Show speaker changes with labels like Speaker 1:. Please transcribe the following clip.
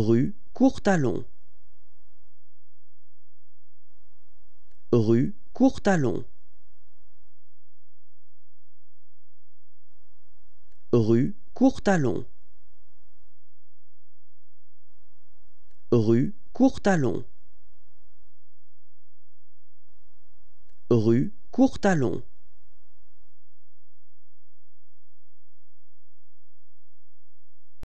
Speaker 1: Rue Courtalon Rue Courtalon Rue Courtalon Rue Courtalon Rue Courtalon